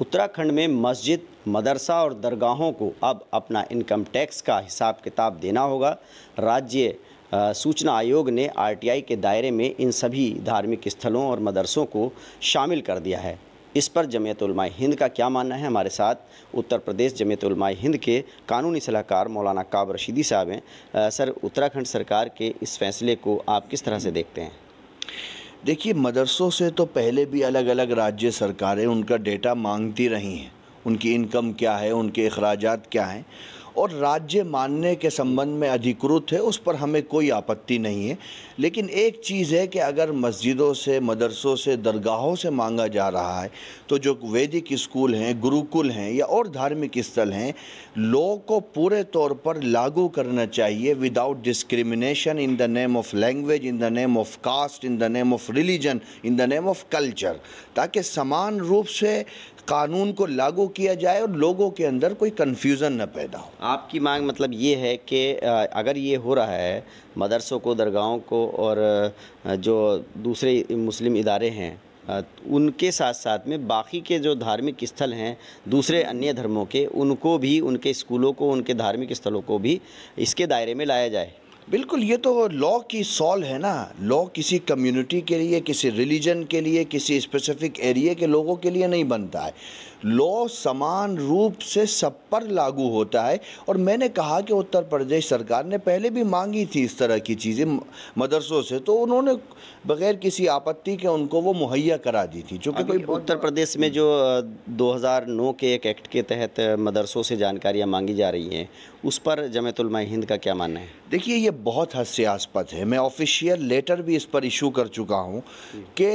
उत्तराखंड में मस्जिद मदरसा और दरगाहों को अब अपना इनकम टैक्स का हिसाब किताब देना होगा राज्य सूचना आयोग ने आरटीआई के दायरे में इन सभी धार्मिक स्थलों और मदरसों को शामिल कर दिया है इस पर जमीयत हिंद का क्या मानना है हमारे साथ उत्तर प्रदेश जमीयत हिंद के कानूनी सलाहकार मौलाना काब रशीदी साहब हैं सर उत्तराखंड सरकार के इस फैसले को आप किस तरह से देखते हैं देखिए मदरसों से तो पहले भी अलग अलग राज्य सरकारें उनका डेटा मांगती रही हैं उनकी इनकम क्या है उनके अखराज क्या हैं और राज्य मानने के संबंध में अधिकृत है उस पर हमें कोई आपत्ति नहीं है लेकिन एक चीज़ है कि अगर मस्जिदों से मदरसों से दरगाहों से मांगा जा रहा है तो जो वैदिक स्कूल हैं गुरुकुल हैं या और धार्मिक स्थल हैं लोगों को पूरे तौर पर लागू करना चाहिए without discrimination in the name of language in the name of caste in the name of religion in the name of culture ताकि समान रूप से कानून को लागू किया जाए और लोगों के अंदर कोई कन्फ्यूज़न न पैदा हो आपकी मांग मतलब ये है कि अगर ये हो रहा है मदरसों को दरगाहों को और जो दूसरे मुस्लिम इदारे हैं उनके साथ साथ में बाकी के जो धार्मिक स्थल हैं दूसरे अन्य धर्मों के उनको भी उनके स्कूलों को उनके धार्मिक स्थलों को भी इसके दायरे में लाया जाए बिल्कुल ये तो लॉ की सॉल है ना लॉ किसी कम्युनिटी के लिए किसी रिलीजन के लिए किसी स्पेसिफिक एरिए के लोगों के लिए नहीं बनता है लॉ समान रूप से सब पर लागू होता है और मैंने कहा कि उत्तर प्रदेश सरकार ने पहले भी मांगी थी इस तरह की चीज़ें मदरसों से तो उन्होंने बगैर किसी आपत्ति के उनको वो मुहैया करा दी थी चूँकि हाँ, कोई उत्तर प्रदेश में हम्म। जो 2009 के एक एक्ट के तहत मदरसों से जानकारियाँ मांगी जा रही हैं उस पर जमतुलमा हिंद का क्या मानना है देखिए ये बहुत हास्यास्पद है मैं ऑफिशियल लेटर भी इस पर इशू कर चुका हूँ कि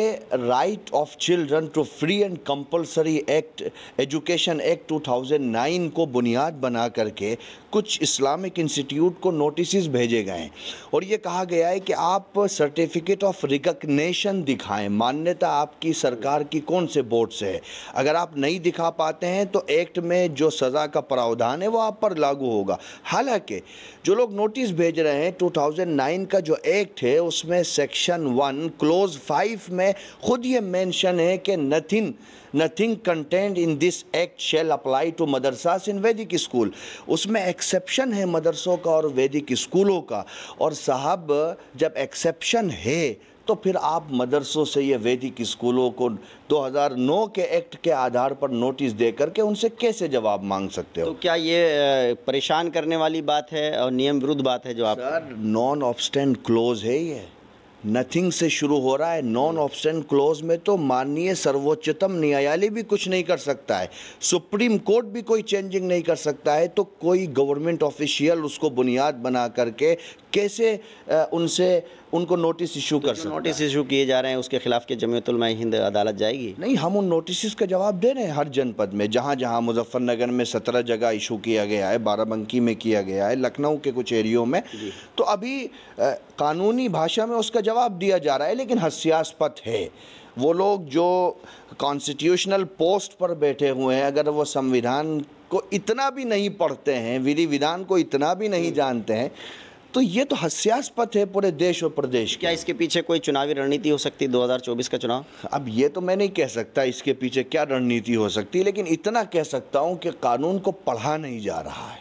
right of children to free and compulsory act education act 2009 को बुनियाद बना करके कुछ इस्लामिक इंस्टीट्यूट को नोटिस भेजे गए हैं और ये कहा गया है कि आप सर्टिफिकेट ऑफ रिकग्नेशन दिखाएं मान्यता आपकी सरकार की कौन से बोर्ड से है अगर आप नहीं दिखा पाते हैं तो एक्ट में जो सज़ा का प्रावधान है वो आप पर लागू होगा हालांकि जो लोग नोटिस भेज रहे हैं 2009 का जो एक्ट है उसमें सेक्शन वन क्लोज फाइव में खुद ये मेंशन है कि nothing nothing content in this act shall apply to madrasa in Vedic school उसमें एक्सेप्शन है मदरसों का और वैदिक स्कूलों का और साहब जब एक्सेप्शन है तो फिर आप मदरसों से ये वैदिक स्कूलों को 2009 के एक्ट के आधार पर नोटिस दे करके उनसे कैसे जवाब मांग सकते हो तो क्या ये परेशान करने वाली बात है और नियम विरुद्ध बात है जो आप सर नॉन ऑब्स्टेंट क्लोज है ये नथिंग से शुरू हो रहा है नॉन ऑप्शन क्लोज में तो माननीय सर्वोच्चतम न्यायालय भी कुछ नहीं कर सकता है सुप्रीम कोर्ट भी कोई चेंजिंग नहीं कर सकता है तो कोई गवर्नमेंट ऑफिशियल उसको बुनियाद बना करके कैसे उनसे उनको नोटिस तो इशू कर सकते नोटिस इशू किए जा रहे हैं उसके खिलाफ के जमीयतलमा हिंद अदालत जाएगी नहीं हम उन नोटिस का जवाब दे रहे हैं हर जनपद में जहाँ जहाँ मुजफ्फरनगर में सत्रह जगह इशू किया गया है बाराबंकी में किया गया है लखनऊ के कुछ एरियो में तो अभी कानूनी भाषा में उसका जवाब दिया जा रहा है लेकिन हस्यास्पद है वो लोग जो कॉन्स्टिट्यूशनल पोस्ट पर बैठे हुए हैं अगर वो संविधान को इतना भी नहीं पढ़ते हैं विधि विधान को इतना भी नहीं जानते हैं तो ये तो हास्यास्पद है पूरे देश और प्रदेश क्या इसके पीछे कोई चुनावी रणनीति हो सकती है 2024 का चुनाव अब ये तो मैं नहीं कह सकता इसके पीछे क्या रणनीति हो सकती है लेकिन इतना कह सकता हूँ कि कानून को पढ़ा नहीं जा रहा है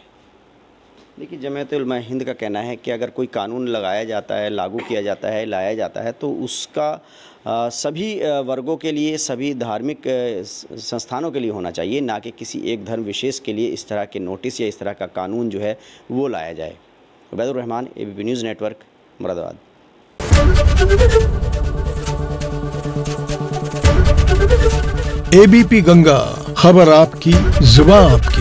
देखिए जमयतलमा हिंद का कहना है कि अगर कोई कानून लगाया जाता है लागू किया जाता है लाया जाता है तो उसका सभी वर्गों के लिए सभी धार्मिक संस्थानों के लिए होना चाहिए ना कि किसी एक धर्म विशेष के लिए इस तरह के नोटिस या इस तरह का कानून जो है वो लाया जाए Ubaidurrahman A B P news network Moradabad A B P Ganga खबर आपकी जुबा आपकी